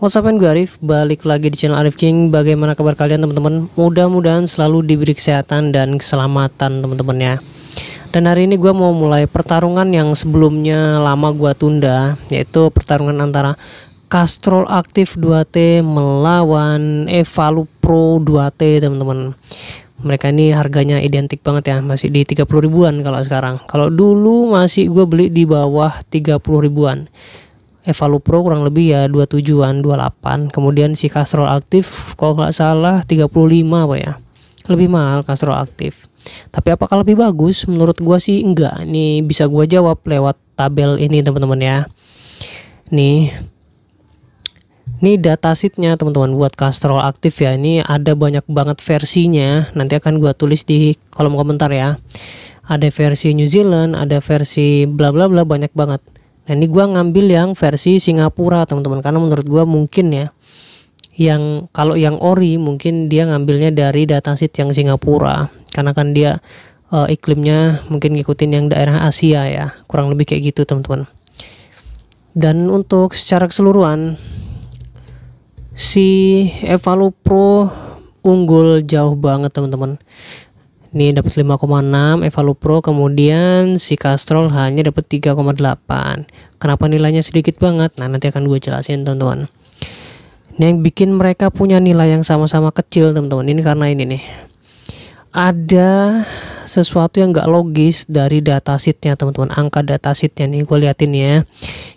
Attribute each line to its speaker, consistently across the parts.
Speaker 1: What's up gue Arif, balik lagi di channel Arif King Bagaimana kabar kalian teman-teman? Mudah-mudahan selalu diberi kesehatan dan keselamatan teman-teman ya Dan hari ini gue mau mulai pertarungan yang sebelumnya lama gue tunda Yaitu pertarungan antara Castrol Aktif 2T melawan Evalu Pro 2T teman-teman mereka ini harganya identik banget ya masih di 30 ribuan kalau sekarang kalau dulu masih gue beli di bawah 30 ribuan Evalu Pro kurang lebih ya 27-an, 28. Kemudian si Castrol aktif kalau nggak salah 35 apa ya. Lebih mahal Castrol aktif. Tapi apakah lebih bagus? Menurut gua sih enggak. Ini bisa gua jawab lewat tabel ini teman-teman ya. Nih. Ini datasheetnya teman-teman buat Castrol aktif ya. Ini ada banyak banget versinya. Nanti akan gua tulis di kolom komentar ya. Ada versi New Zealand, ada versi bla bla bla banyak banget. Nah ini gue ngambil yang versi Singapura teman-teman karena menurut gue mungkin ya yang kalau yang ori mungkin dia ngambilnya dari datasheet yang Singapura karena kan dia e, iklimnya mungkin ngikutin yang daerah Asia ya kurang lebih kayak gitu teman-teman dan untuk secara keseluruhan si Evalo Pro unggul jauh banget teman-teman ini dapat 5,6 Pro kemudian si Castrol hanya dapat 3,8. Kenapa nilainya sedikit banget? Nah, nanti akan gue jelasin teman-teman. Ini yang bikin mereka punya nilai yang sama-sama kecil teman-teman. Ini karena ini nih. Ada sesuatu yang nggak logis dari data sheetnya teman-teman. Angka data sheetnya nih gue liatin ya.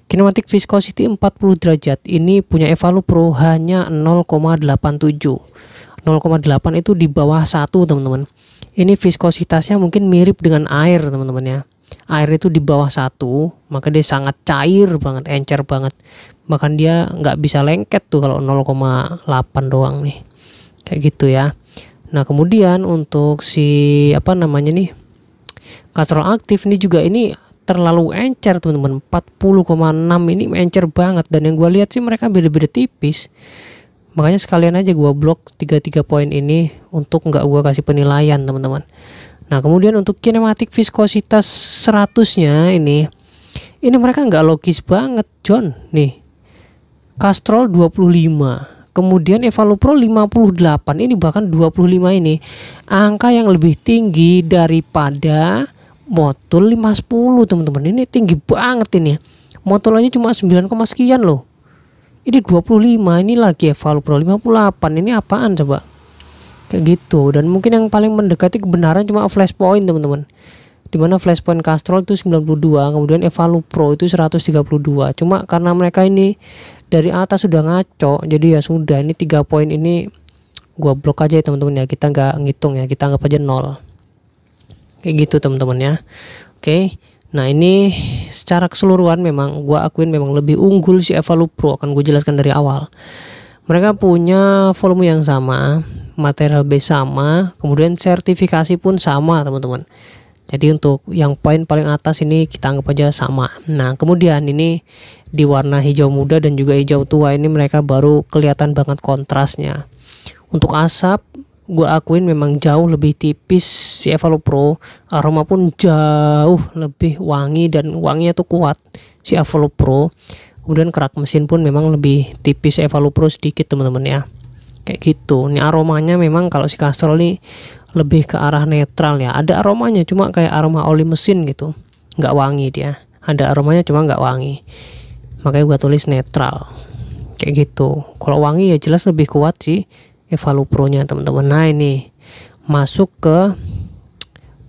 Speaker 1: Kinematic viscosity 40 derajat. Ini punya Evalu Pro hanya 0,87. 0,8 itu di bawah satu, teman-teman ini viskositasnya mungkin mirip dengan air teman-teman ya air itu di bawah satu maka dia sangat cair banget encer banget bahkan dia nggak bisa lengket tuh kalau 0,8 doang nih kayak gitu ya nah kemudian untuk si apa namanya nih kastrol aktif ini juga ini terlalu encer teman-teman 40,6 ini encer banget dan yang gue lihat sih mereka beda-beda tipis makanya sekalian aja gua blok tiga-tiga poin ini untuk nggak gua kasih penilaian teman-teman nah kemudian untuk kinematik viskositas seratusnya ini ini mereka nggak logis banget John nih Castrol 25 kemudian Evalupro 58 ini bahkan 25 ini angka yang lebih tinggi daripada Motul 510 teman-teman ini tinggi banget ini Motul aja cuma 9, sekian loh ini 25 ini lagi evalu ya, pro 58 ini apaan coba kayak gitu dan mungkin yang paling mendekati kebenaran cuma flash flashpoint teman-teman flash point Castrol itu 92 kemudian Evalu Pro itu 132 cuma karena mereka ini dari atas sudah ngaco jadi ya sudah ini tiga poin ini gua blok aja ya teman-teman ya kita nggak ngitung ya kita anggap aja nol kayak gitu teman-teman ya oke okay. Nah ini secara keseluruhan memang gue akuin memang lebih unggul si Evalu Pro akan gue jelaskan dari awal. Mereka punya volume yang sama, material base sama, kemudian sertifikasi pun sama teman-teman. Jadi untuk yang poin paling atas ini kita anggap aja sama. Nah kemudian ini di warna hijau muda dan juga hijau tua ini mereka baru kelihatan banget kontrasnya. Untuk asap gue akuin memang jauh lebih tipis si Evalo Pro aroma pun jauh lebih wangi dan wanginya tuh kuat si Evalo Pro kemudian kerak mesin pun memang lebih tipis Evalo Pro sedikit teman-teman ya kayak gitu ini aromanya memang kalau si Castrol ini lebih ke arah netral ya ada aromanya cuma kayak aroma oli mesin gitu nggak wangi dia ada aromanya cuma nggak wangi makanya gue tulis netral kayak gitu kalau wangi ya jelas lebih kuat sih Evalu Pro-nya teman-teman. Nah, ini masuk ke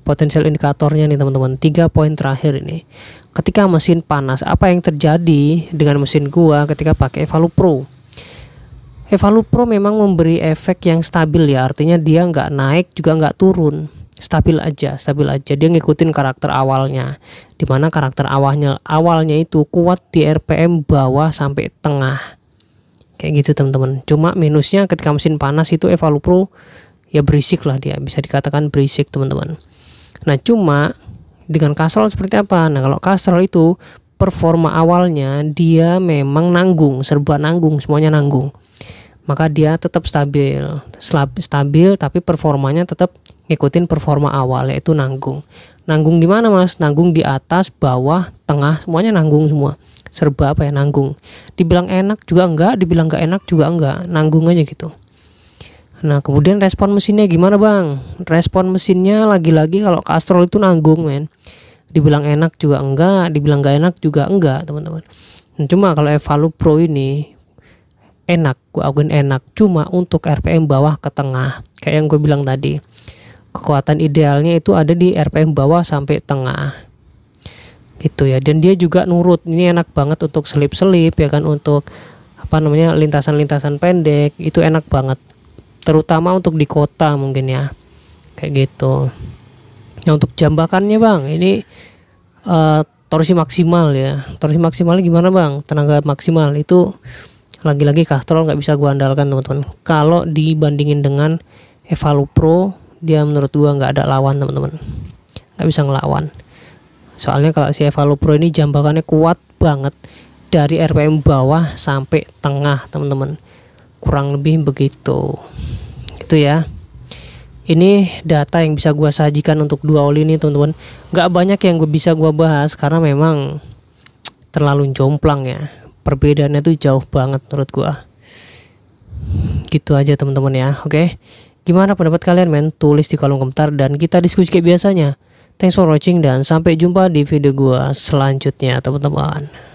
Speaker 1: potensial indikatornya nih teman-teman. Tiga poin terakhir ini. Ketika mesin panas, apa yang terjadi dengan mesin gua ketika pakai Evalu Pro? Evalu Pro memang memberi efek yang stabil ya, artinya dia nggak naik juga nggak turun stabil aja, stabil aja. Dia ngikutin karakter awalnya. Dimana karakter awalnya awalnya itu kuat di RPM bawah sampai tengah kayak gitu teman-teman cuma minusnya ketika mesin panas itu Evalu Pro ya berisik lah dia bisa dikatakan berisik teman-teman nah cuma dengan Castrol seperti apa nah kalau Castrol itu performa awalnya dia memang nanggung serba nanggung semuanya nanggung maka dia tetap stabil stabil tapi performanya tetap ngikutin performa awal yaitu nanggung nanggung di mana mas nanggung di atas bawah tengah semuanya nanggung semua serba apa ya nanggung dibilang enak juga enggak dibilang enggak enak juga enggak nanggung aja gitu Nah, kemudian respon mesinnya gimana, Bang? Respon mesinnya lagi-lagi kalau Castrol itu nanggung, men. Dibilang enak juga enggak, dibilang enggak enak juga enggak, teman-teman. Nah, cuma kalau Evalu Pro ini enak, gue akuin enak cuma untuk RPM bawah ke tengah. Kayak yang gue bilang tadi. Kekuatan idealnya itu ada di RPM bawah sampai tengah gitu ya dan dia juga nurut ini enak banget untuk selip-selip ya kan untuk apa namanya lintasan-lintasan pendek itu enak banget terutama untuk di kota mungkin ya kayak gitu nah untuk jambakannya bang ini uh, torsi maksimal ya torsi maksimalnya gimana bang tenaga maksimal itu lagi-lagi Castrol nggak bisa gua andalkan teman-teman kalau dibandingin dengan evalu pro dia menurut gua nggak ada lawan teman-teman nggak bisa ngelawan Soalnya kalau si Pro ini jambakannya kuat banget dari RPM bawah sampai tengah, teman-teman. Kurang lebih begitu. Itu ya. Ini data yang bisa gua sajikan untuk dua oli ini teman-teman nggak banyak yang gue bisa gua bahas karena memang terlalu jomplang ya Perbedaannya tuh jauh banget menurut gua Gitu aja teman-teman ya oke Gimana pendapat kalian men? Tulis di kolom komentar dan kita diskusi kayak biasanya Thanks for watching dan sampai jumpa di video gua selanjutnya teman-teman.